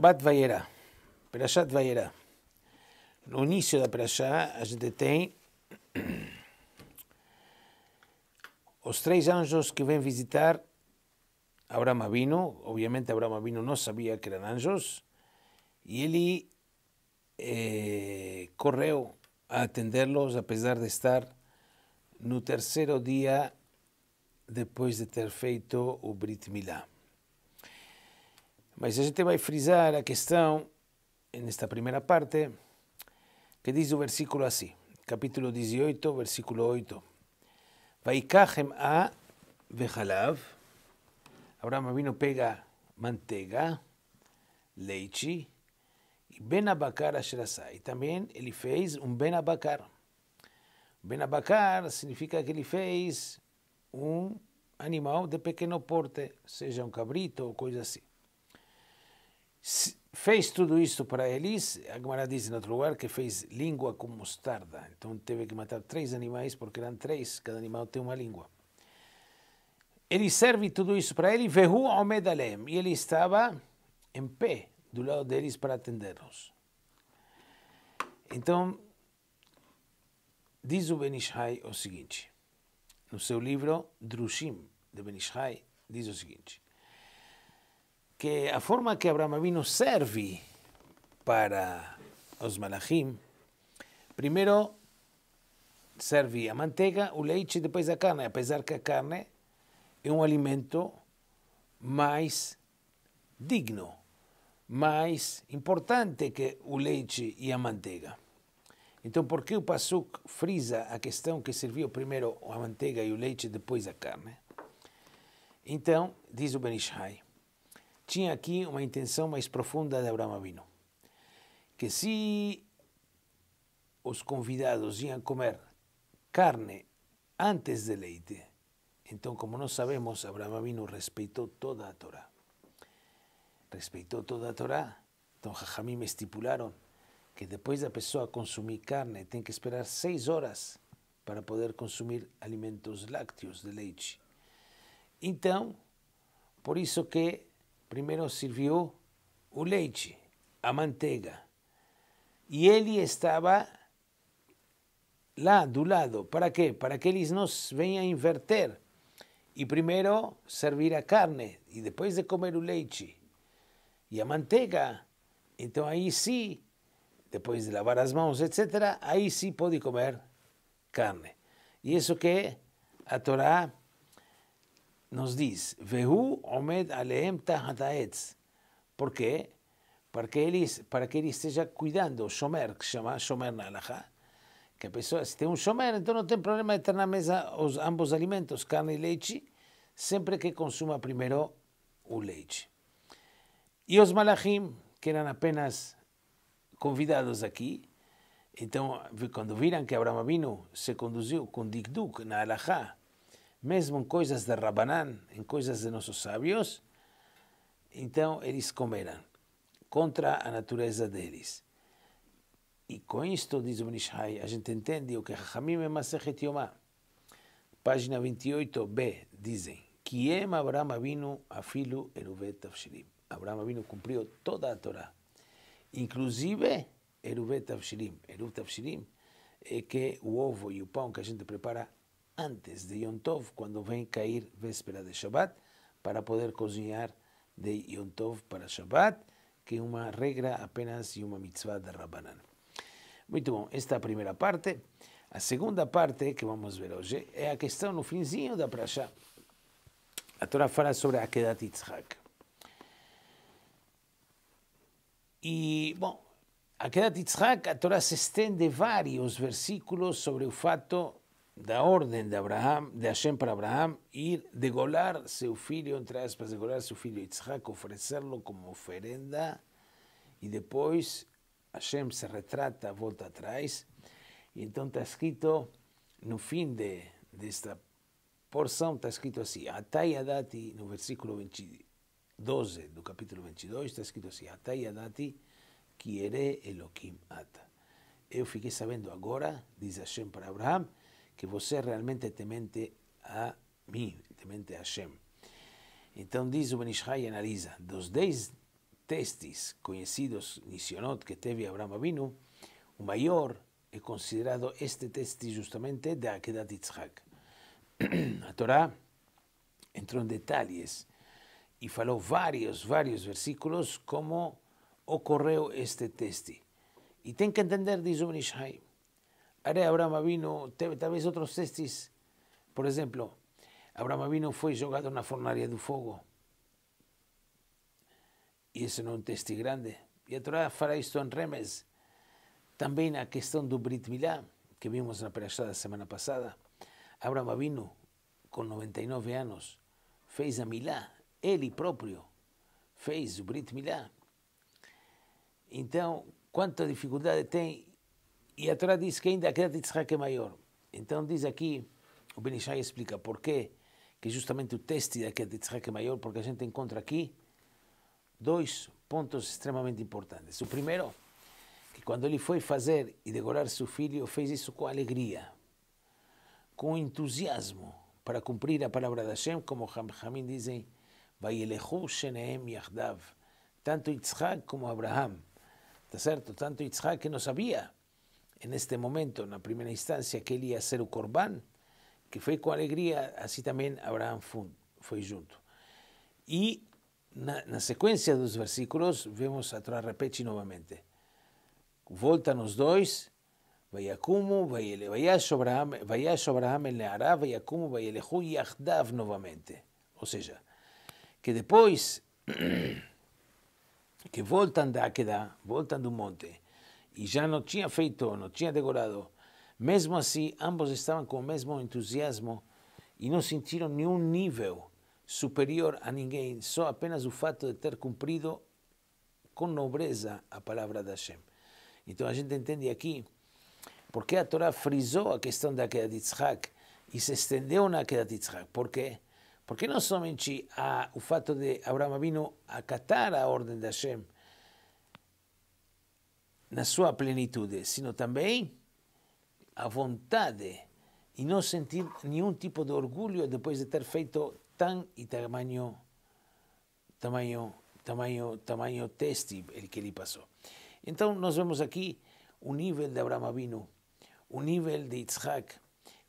Shabbat Vayera, Perashat Vayera. No início da Perashá, a gente tem os três anjos que vêm visitar Abraão Avino. Obviamente, Abraão Avino não sabia que eram anjos. E ele eh, correu a atendê-los, apesar de estar no terceiro dia depois de ter feito o Brit Milá. Mas a gente vai frisar a questão, nesta primeira parte, que diz o versículo assim, capítulo 18, versículo 8. Vaikachem a vechalav. Abraão Avino pega manteiga, leite e benabacar asherasá. E também ele fez um benabacar. Benabacar significa que ele fez um animal de pequeno porte, seja um cabrito ou coisa assim fez tudo isso para eles a Gemara diz em outro lugar que fez língua com mostarda. Então teve que matar três animais, porque eram três, cada animal tem uma língua. Ele serve tudo isso para ele, Vehu Omed Alem, e ele estava em pé do lado deles para atendê-los. Então, diz o Benishai o seguinte, no seu livro Drushim, de Benishai, diz o seguinte, que a forma que Abraão Avinu serve para os malachim, primeiro serve a manteiga, o leite depois a carne, apesar que a carne é um alimento mais digno, mais importante que o leite e a manteiga. Então, por que o Pasuk frisa a questão que serviu primeiro a manteiga e o leite, depois a carne? Então, diz o Benishai, tinha aqui uma intenção mais profunda de Abraão Avino, que se os convidados iam comer carne antes de leite, então, como nós sabemos, Abraão Avino respeitou toda a Torá. Respeitou toda a Torá. Então, Jajamim estipularam que depois da pessoa consumir carne, tem que esperar seis horas para poder consumir alimentos lácteos de leite. Então, por isso que primeiro serviu o leite, a manteiga. E ele estava lá do lado. Para quê? Para que eles não venham a inverter. E primeiro servir a carne, e depois de comer o leite e a manteiga. Então aí sim, depois de lavar as mãos, etc., aí sim pode comer carne. E isso que a Torá nos diz: Vehu omed aleem tahat Por quê? Para que, ele, para que ele esteja cuidando, o shomer, que chama shomer na Que a pessoa, se tem um shomer, então não tem problema de ter na mesa os ambos alimentos, carne e leite, sempre que consuma primeiro o leite. E os malachim, que eram apenas convidados aqui, então, quando viram que Abraão Avinu se conduziu com Dikduk na Alahá, mesmo em coisas de Rabanan, em coisas de nossos sábios, então eles comeram contra a natureza deles. E com isto, diz o Benishai, a gente entende o que Hamim e Masechet Yomá, página 28b, dizem que Abraham Avinu Afilu Eruvet Tafshirim. Abraham Avinu cumpriu toda a Torá, inclusive Eruvet Tafshirim. Eruvet Tafshirim é que o ovo e o pão que a gente prepara antes de Yom Tov, quando vem cair véspera de Shabbat, para poder cozinhar de Yom Tov para Shabbat, que é uma regra apenas e uma mitzvah da Rabbanan. Muito bom, esta é a primeira parte. A segunda parte que vamos ver hoje é a questão no finzinho da Prashá. A Torá fala sobre a Kedat Yitzhak. E, bom, a Kedat Yitzhak, a Torá se estende vários versículos sobre o fato da ordem de Abraham, de Hashem para Abraham, ir degolar seu filho, entre aspas, degolar seu filho Isaac, oferecê-lo como oferenda, e depois Hashem se retrata, volta atrás, e então está escrito, no fim de, desta porção, está escrito assim, Atai Adati, no versículo 20, 12 do capítulo 22, está escrito assim, Atai Adati, Kiere Elohim Ata. Eu fiquei sabendo agora, diz Hashem para Abraham, que vos realmente temente a mí, temente a Hashem. Então diz o Benishai e analisa, dos dez testes conhecidos, Nisionot, que teve Abraham Avinu, el mayor es considerado este testi justamente de Akedat Yitzhak. La Torá entró en detalles y falou varios, varios versículos como ocurrió este testi. Y tem que entender, diz o Benishai, haré Abraham Avino, talvez outros testes, por exemplo, Abraham Avino foi jogado na fornalha do fogo. E isso não é um teste grande. E a Torá fará isto em Remes. Também a questão do Brit Milá, que vimos na perachada da semana passada, Abraham Avino, com 99 anos, fez a Milá, ele próprio fez o Brit Milá. Então, quanta dificuldade tem e a Torá diz que ainda a queda de Yitzhak é maior. Então diz aqui, o Benishai explica por que justamente o teste da queda de Yitzhak é maior, porque a gente encontra aqui dois pontos extremamente importantes. O primeiro, que quando ele foi fazer e decorar seu filho, fez isso com alegria, com entusiasmo, para cumprir a palavra da Hashem, como Hamim dizem, Vayelechu Sheneem yachdav. tanto Yitzhak como Abraham, Está certo? Tanto Yitzhak que não sabia en este momento, en la primera instancia, que él ia ser o Corban, que foi com alegria, assim também Abraão foi junto. E na, na sequência dos versículos, vemos a Torá repete novamente. Volta nos dois, Vayakumu, Vayash Abraham, Vayash Abraham el Neará, Vayakumu, Vayelehu e Yahdav novamente. Ou seja, que depois que voltam da Aquedá, voltam do monte, e já não tinha feito, não tinha decorado. Mesmo assim, ambos estavam com o mesmo entusiasmo e não sentiram nenhum nível superior a ninguém, só apenas o fato de ter cumprido com nobreza a palavra da Hashem. Então a gente entende aqui porque a Torá frisou a questão da queda de Yitzhak e se estendeu na queda de Yitzhak. Por quê? Porque não somente a, o fato de Abraão Avinu acatar a ordem da Hashem, na sua plenitude, sino también a vontade y e no sentir ningún tipo de orgullo después de ter feito tan e tamaño, tamaño, tamaño tamaño tamanho e el que le pasó. Entonces, nos vemos aquí un nivel de Abraham vino un nivel de Isaac,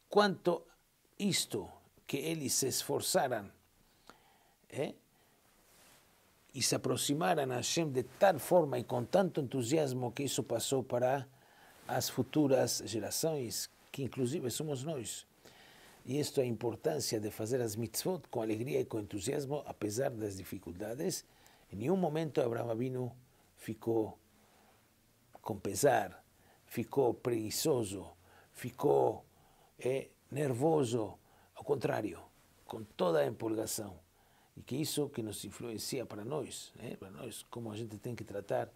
cuanto isto que ellos se esforzaran eh, e se aproximaram a Hashem de tal forma e com tanto entusiasmo que isso passou para as futuras gerações, que inclusive somos nós. E isto é a importância de fazer as mitzvot com alegria e com entusiasmo, apesar das dificuldades. Em nenhum momento Abraham Abino ficou com pesar, ficou preguiçoso, ficou é, eh, nervoso. Ao contrário, com toda a empolgação. E que isso que nos influencia para nós, né? para nós, como a gente tem que tratar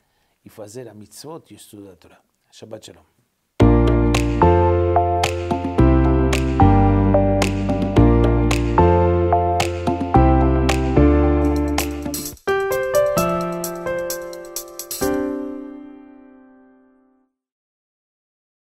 e fazer a mitzvot e estudar a Torá. Shabbat Shalom.